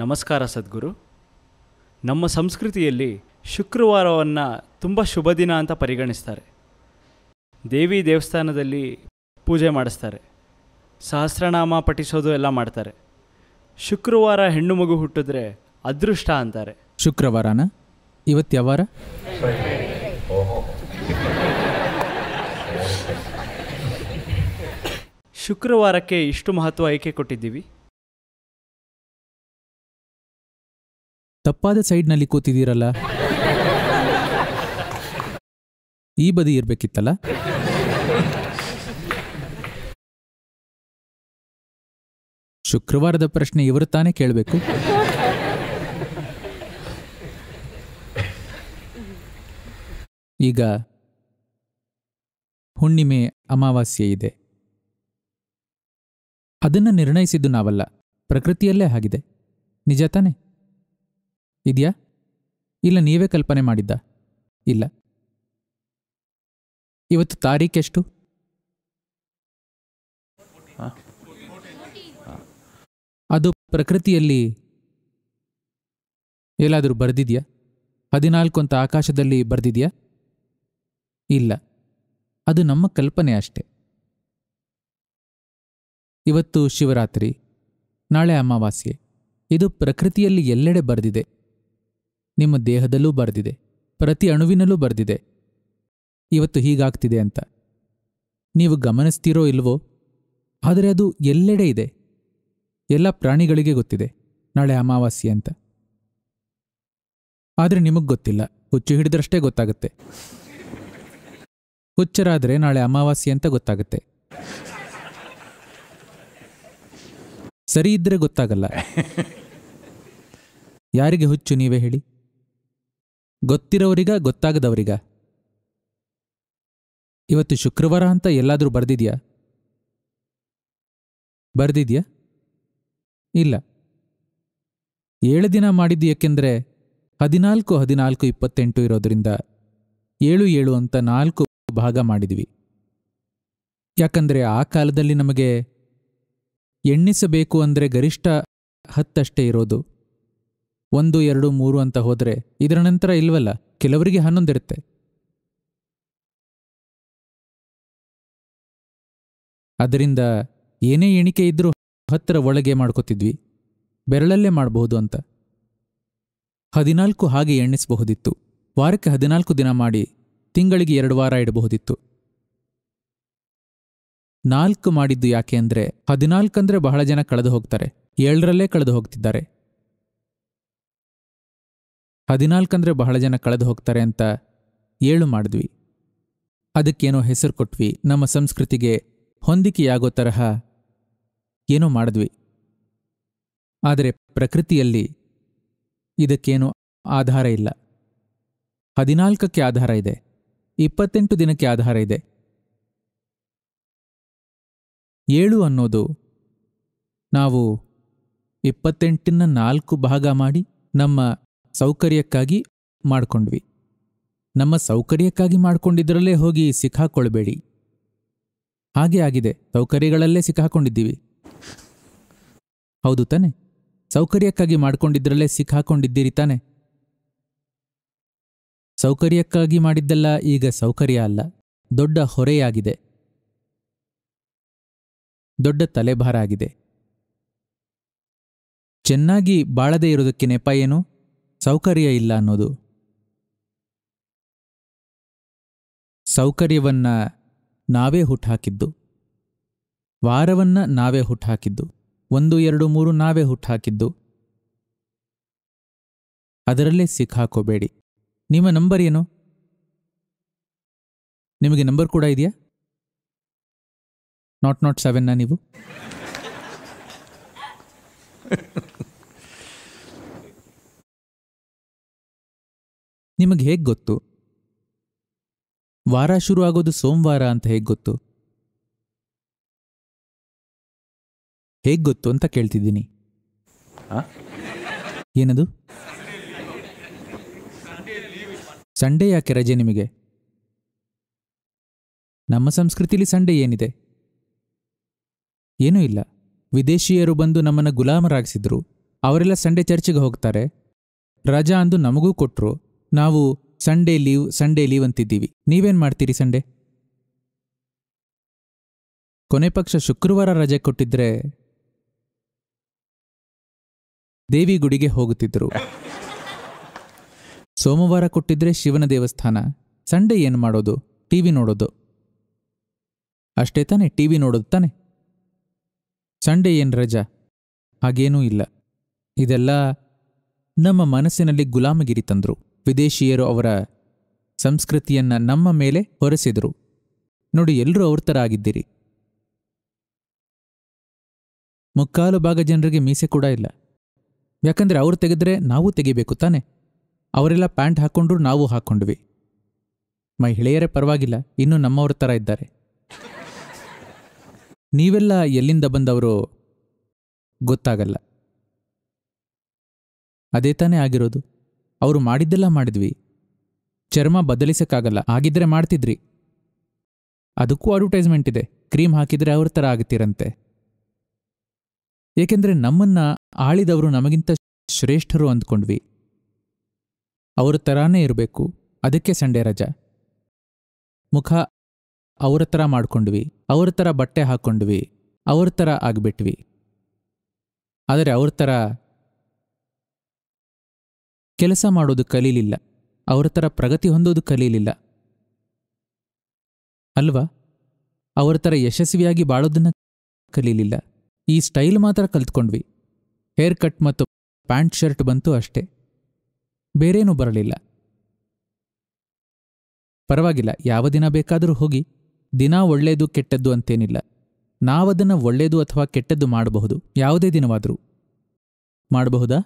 ನಮಸ್ಕಾರ ಸದ್ಗುರು ನಮ್ಮ ಸಂಸ್ಕೃತಿಯಲ್ಲಿ ಶುಕ್ರವಾರವನ್ನು ತುಂಬ ಶುಭ ದಿನ ಅಂತ ಪರಿಗಣಿಸ್ತಾರೆ ದೇವಿ ದೇವಸ್ಥಾನದಲ್ಲಿ ಪೂಜೆ ಮಾಡಿಸ್ತಾರೆ ಸಹಸ್ರನಾಮ ಪಠಿಸೋದು ಎಲ್ಲ ಮಾಡ್ತಾರೆ ಶುಕ್ರವಾರ ಹೆಣ್ಣು ಮಗು ಹುಟ್ಟಿದ್ರೆ ಅದೃಷ್ಟ ಅಂತಾರೆ ಶುಕ್ರವಾರನ ಇವತ್ತು ಯಾವಾರ ಶುಕ್ರವಾರಕ್ಕೆ ಇಷ್ಟು ಮಹತ್ವ ಆಯ್ಕೆ ಕೊಟ್ಟಿದ್ದೀವಿ ತಪ್ಪಾದ ಸೈಡ್ನಲ್ಲಿ ಕೂತಿದ್ದೀರಲ್ಲ ಈ ಬದಿ ಇರಬೇಕಿತ್ತಲ್ಲ ಶುಕ್ರವಾರದ ಪ್ರಶ್ನೆ ಇವರು ತಾನೇ ಕೇಳಬೇಕು ಈಗ ಹುಣ್ಣಿಮೆ ಅಮಾವಾಸ್ಯೆ ಇದೆ ಅದನ್ನು ನಿರ್ಣಯಿಸಿದ್ದು ನಾವಲ್ಲ ಪ್ರಕೃತಿಯಲ್ಲೇ ಆಗಿದೆ ನಿಜ ತಾನೆ ಇದೆಯಾ ಇಲ್ಲ ನೀವೇ ಕಲ್ಪನೆ ಮಾಡಿದ್ದ ಇಲ್ಲ ಇವತ್ತು ತಾರೀಕೆಷ್ಟು ಅದು ಪ್ರಕೃತಿಯಲ್ಲಿ ಎಲ್ಲಾದರೂ ಬರೆದಿದೆಯಾ ಹದಿನಾಲ್ಕು ಅಂತ ಆಕಾಶದಲ್ಲಿ ಬರೆದಿದೆಯಾ ಇಲ್ಲ ಅದು ನಮ್ಮ ಕಲ್ಪನೆ ಅಷ್ಟೆ ಇವತ್ತು ಶಿವರಾತ್ರಿ ನಾಳೆ ಅಮಾವಾಸ್ಯೆ ಇದು ಪ್ರಕೃತಿಯಲ್ಲಿ ಎಲ್ಲೆಡೆ ಬರೆದಿದೆ ನಿಮ್ಮ ದೇಹದಲ್ಲೂ ಬರೆದಿದೆ ಪ್ರತಿ ಅಣುವಿನಲ್ಲೂ ಬರೆದಿದೆ ಇವತ್ತು ಹೀಗಾಗ್ತಿದೆ ಅಂತ ನೀವು ಗಮನಿಸ್ತೀರೋ ಇಲ್ವೋ ಆದರೆ ಅದು ಎಲ್ಲೆಡೆ ಇದೆ ಎಲ್ಲ ಪ್ರಾಣಿಗಳಿಗೆ ಗೊತ್ತಿದೆ ನಾಳೆ ಅಮಾವಾಸ್ಯೆ ಅಂತ ಆದರೆ ನಿಮಗೆ ಗೊತ್ತಿಲ್ಲ ಹುಚ್ಚು ಹಿಡಿದ್ರಷ್ಟೇ ಗೊತ್ತಾಗುತ್ತೆ ಹುಚ್ಚರಾದರೆ ನಾಳೆ ಅಮಾವಾಸ್ಯೆ ಅಂತ ಗೊತ್ತಾಗುತ್ತೆ ಸರಿ ಇದ್ರೆ ಗೊತ್ತಾಗಲ್ಲ ಯಾರಿಗೆ ಹುಚ್ಚು ನೀವೇ ಹೇಳಿ ಗೊತ್ತಿರೋರಿಗ ಗೊತ್ತಾಗದವರಿಗ ಇವತ್ತು ಶುಕ್ರವಾರ ಅಂತ ಎಲ್ಲಾದರೂ ಬರ್ದಿದ್ಯಾ ಬರ್ದಿದ್ಯಾ ಇಲ್ಲ ಏಳು ದಿನ ಮಾಡಿದ್ದು ಏಕೆಂದರೆ ಹದಿನಾಲ್ಕು ಹದಿನಾಲ್ಕು ಇಪ್ಪತ್ತೆಂಟು ಇರೋದ್ರಿಂದ ಏಳು ಏಳು ಅಂತ ನಾಲ್ಕು ಭಾಗ ಮಾಡಿದ್ವಿ ಯಾಕಂದರೆ ಆ ಕಾಲದಲ್ಲಿ ನಮಗೆ ಎಣ್ಣಿಸಬೇಕು ಅಂದರೆ ಗರಿಷ್ಠ ಹತ್ತಷ್ಟೇ ಇರೋದು ಒಂದು ಎರಡು ಮೂರು ಅಂತ ಹೋದರೆ ಇದರ ನಂತರ ಇಲ್ವಲ್ಲ ಕೆಲವರಿಗೆ ಹನ್ನೊಂದಿರುತ್ತೆ ಅದರಿಂದ ಏನೇ ಎಣಿಕೆ ಇದ್ರೂ ಹತ್ತರ ಒಳಗೆ ಮಾಡ್ಕೋತಿದ್ವಿ ಬೆರಳಲ್ಲೇ ಮಾಡಬಹುದು ಅಂತ ಹದಿನಾಲ್ಕು ಹಾಗೆ ಎಣಿಸಬಹುದಿತ್ತು ವಾರಕ್ಕೆ ಹದಿನಾಲ್ಕು ದಿನ ಮಾಡಿ ತಿಂಗಳಿಗೆ ಎರಡು ವಾರ ಇಡಬಹುದಿತ್ತು ನಾಲ್ಕು ಮಾಡಿದ್ದು ಯಾಕೆ ಅಂದರೆ ಹದಿನಾಲ್ಕಂದ್ರೆ ಬಹಳ ಜನ ಕಳೆದು ಹೋಗ್ತಾರೆ ಏಳರಲ್ಲೇ ಕಳೆದು ಹೋಗ್ತಿದ್ದಾರೆ ಹದಿನಾಲ್ಕಂದರೆ ಬಹಳ ಜನ ಕಳೆದು ಹೋಗ್ತಾರೆ ಅಂತ ಏಳು ಮಾಡಿದ್ವಿ ಅದಕ್ಕೇನೋ ಹೆಸರು ಕೊಟ್ವಿ ನಮ್ಮ ಸಂಸ್ಕೃತಿಗೆ ಹೊಂದಿಕೆಯಾಗೋ ತರಹ ಏನೋ ಮಾಡಿದ್ವಿ ಆದರೆ ಪ್ರಕೃತಿಯಲ್ಲಿ ಇದಕ್ಕೇನೋ ಆಧಾರ ಇಲ್ಲ ಹದಿನಾಲ್ಕಕ್ಕೆ ಆಧಾರ ಇದೆ ಇಪ್ಪತ್ತೆಂಟು ದಿನಕ್ಕೆ ಆಧಾರ ಇದೆ ಏಳು ಅನ್ನೋದು ನಾವು ಇಪ್ಪತ್ತೆಂಟಿನ ನಾಲ್ಕು ಭಾಗ ಮಾಡಿ ನಮ್ಮ ಸೌಕರ್ಯಕ್ಕಾಗಿ ಮಾಡಿಕೊಂಡ್ವಿ ನಮ್ಮ ಸೌಕರ್ಯಕ್ಕಾಗಿ ಮಾಡಿಕೊಂಡಿದ್ದರಲ್ಲೇ ಹೋಗಿ ಸಿಕ್ಕಾಕೊಳ್ಬೇಡಿ ಹಾಗೆ ಆಗಿದೆ ಸೌಕರ್ಯಗಳಲ್ಲೇ ಸಿಕ್ಕಾಕೊಂಡಿದ್ದೀವಿ ಹೌದು ತಾನೆ ಸೌಕರ್ಯಕ್ಕಾಗಿ ಮಾಡಿಕೊಂಡಿದ್ದರಲ್ಲೇ ಸಿಕ್ಕಾಕೊಂಡಿದ್ದೀರಿ ತಾನೆ ಸೌಕರ್ಯಕ್ಕಾಗಿ ಮಾಡಿದ್ದೆಲ್ಲ ಈಗ ಸೌಕರ್ಯ ಅಲ್ಲ ದೊಡ್ಡ ಹೊರೆಯಾಗಿದೆ ದೊಡ್ಡ ತಲೆಭಾರ ಆಗಿದೆ ಚೆನ್ನಾಗಿ ಬಾಳದೇ ಇರೋದಕ್ಕೆ ನೆಪ ಏನು ಸೌಕರ್ಯ ಇಲ್ಲ ಅನ್ನೋದು ಸೌಕರ್ಯವನ್ನ ನಾವೇ ಹುಟ್ಟುಹಾಕಿದ್ದು ವಾರವನ್ನ ನಾವೇ ಹುಟ್ಟುಹಾಕಿದ್ದು ಒಂದು ಎರಡು ಮೂರು ನಾವೇ ಹುಟ್ಟುಹಾಕಿದ್ದು ಅದರಲ್ಲೇ ಸಿಕ್ಕಾಕೋಬೇಡಿ ನಿಮ್ಮ ನಂಬರ್ ಏನು ನಿಮಗೆ ನಂಬರ್ ಕೂಡ ಇದೆಯಾ ನಾಟ್ ನಾಟ್ ಸೆವೆನ್ನ ನೀವು ನಿಮಗೆ ಹೇಗೆ ಗೊತ್ತು ವಾರ ಶುರು ಆಗೋದು ಸೋಮವಾರ ಅಂತ ಹೇಗೆ ಗೊತ್ತು ಹೇಗೆ ಗೊತ್ತು ಅಂತ ಕೇಳ್ತಿದ್ದೀನಿ ಏನದು ಸಂಡೇ ಯಾಕೆ ರಜೆ ನಿಮಗೆ ನಮ್ಮ ಸಂಸ್ಕೃತಿಲಿ ಸಂಡೇ ಏನಿದೆ ಏನೂ ಇಲ್ಲ ವಿದೇಶಿಯರು ಬಂದು ನಮ್ಮನ್ನು ಗುಲಾಮರಾಗಿಸಿದ್ರು ಅವರೆಲ್ಲ ಸಂಡೆ ಚರ್ಚಿಗೆ ಹೋಗ್ತಾರೆ ರಜಾ ಅಂದು ನಮಗೂ ಕೊಟ್ಟರು ನಾವು ಸಂಡೇ ಲೀವ್ ಸಂಡೇ ಲೀವ್ ಅಂತಿದ್ದೀವಿ ನೀವೇನ್ ಮಾಡ್ತೀರಿ ಸಂಡೇ ಕೊನೆ ಪಕ್ಷ ಶುಕ್ರವಾರ ರಜೆ ಕೊಟ್ಟಿದ್ರೆ ದೇವಿ ಗುಡಿಗೆ ಹೋಗುತ್ತಿದ್ರು ಸೋಮವಾರ ಕೊಟ್ಟಿದ್ರೆ ಶಿವನ ದೇವಸ್ಥಾನ ಸಂಡೇ ಏನು ಮಾಡೋದು ಟಿವಿ ನೋಡೋದು ಅಷ್ಟೇ ತಾನೆ ಟಿವಿ ನೋಡೋದು ತಾನೆ ಸಂಡೇ ಏನು ರಜಾ ಹಾಗೇನೂ ಇಲ್ಲ ಇದೆಲ್ಲ ನಮ್ಮ ಮನಸ್ಸಿನಲ್ಲಿ ಗುಲಾಮಗಿರಿ ತಂದ್ರು ವಿದೇಶಿಯರು ಅವರ ಸಂಸ್ಕೃತಿಯನ್ನು ನಮ್ಮ ಮೇಲೆ ಹೊರಸಿದರು ನೋಡಿ ಎಲ್ಲರೂ ಅವ್ರ ಥರ ಆಗಿದ್ದೀರಿ ಮುಕ್ಕಾಲು ಭಾಗ ಜನರಿಗೆ ಮೀಸೆ ಕೂಡ ಇಲ್ಲ ಯಾಕಂದರೆ ಅವರು ತೆಗೆದ್ರೆ ನಾವು ತೆಗಿಬೇಕು ತಾನೆ ಅವರೆಲ್ಲ ಪ್ಯಾಂಟ್ ಹಾಕ್ಕೊಂಡ್ರು ನಾವು ಹಾಕ್ಕೊಂಡ್ವಿ ಮಹಿಳೆಯರೇ ಪರವಾಗಿಲ್ಲ ಇನ್ನೂ ನಮ್ಮವ್ರ ಥರ ಇದ್ದಾರೆ ನೀವೆಲ್ಲ ಎಲ್ಲಿಂದ ಬಂದವರು ಗೊತ್ತಾಗಲ್ಲ ಅದೇ ತಾನೇ ಆಗಿರೋದು ಅವರು ಮಾಡಿದ್ದೆಲ್ಲ ಮಾಡಿದ್ವಿ ಚರ್ಮ ಬದಲಿಸಕ್ಕಾಗಲ್ಲ ಆಗಿದ್ರೆ ಮಾಡ್ತಿದ್ರಿ ಅದಕ್ಕೂ ಅಡ್ವರ್ಟೈಸ್ಮೆಂಟ್ ಇದೆ ಕ್ರೀಮ್ ಹಾಕಿದ್ರೆ ಅವ್ರ ಥರ ಆಗ್ತಿರಂತೆ ಏಕೆಂದರೆ ನಮ್ಮನ್ನ ಆಳಿದವರು ನಮಗಿಂತ ಶ್ರೇಷ್ಠರು ಅಂದ್ಕೊಂಡ್ವಿ ಅವ್ರ ಥರಾನೇ ಇರಬೇಕು ಅದಕ್ಕೆ ಸಂಡೆ ರಜಾ ಮುಖ ಅವರ ಥರ ಮಾಡ್ಕೊಂಡ್ವಿ ಅವ್ರ ಥರ ಬಟ್ಟೆ ಹಾಕ್ಕೊಂಡ್ವಿ ಅವ್ರ ಥರ ಆಗ್ಬಿಟ್ವಿ ಆದರೆ ಅವ್ರ ಥರ ಕೆಲಸ ಮಾಡೋದು ಕಲೀಲಿಲ್ಲ ಅವರ ಥರ ಪ್ರಗತಿ ಹೊಂದೋದು ಕಲೀಲಿಲ್ಲ ಅಲ್ವಾ ಅವರ ಥರ ಯಶಸ್ವಿಯಾಗಿ ಬಾಳೋದನ್ನ ಕಲೀಲಿಲ್ಲ ಈ ಸ್ಟೈಲ್ ಮಾತ್ರ ಕಲ್ತ್ಕೊಂಡ್ವಿ ಹೇರ್ ಕಟ್ ಮತ್ತು ಪ್ಯಾಂಟ್ ಶರ್ಟ್ ಬಂತು ಅಷ್ಟೇ ಬೇರೇನೂ ಬರಲಿಲ್ಲ ಪರವಾಗಿಲ್ಲ ಯಾವ ದಿನ ಬೇಕಾದರೂ ಹೋಗಿ ದಿನ ಒಳ್ಳೆಯದು ಕೆಟ್ಟದ್ದು ಅಂತೇನಿಲ್ಲ ನಾವದನ್ನು ಒಳ್ಳೆಯದು ಅಥವಾ ಕೆಟ್ಟದ್ದು ಮಾಡಬಹುದು ಯಾವುದೇ ದಿನವಾದರೂ ಮಾಡಬಹುದಾ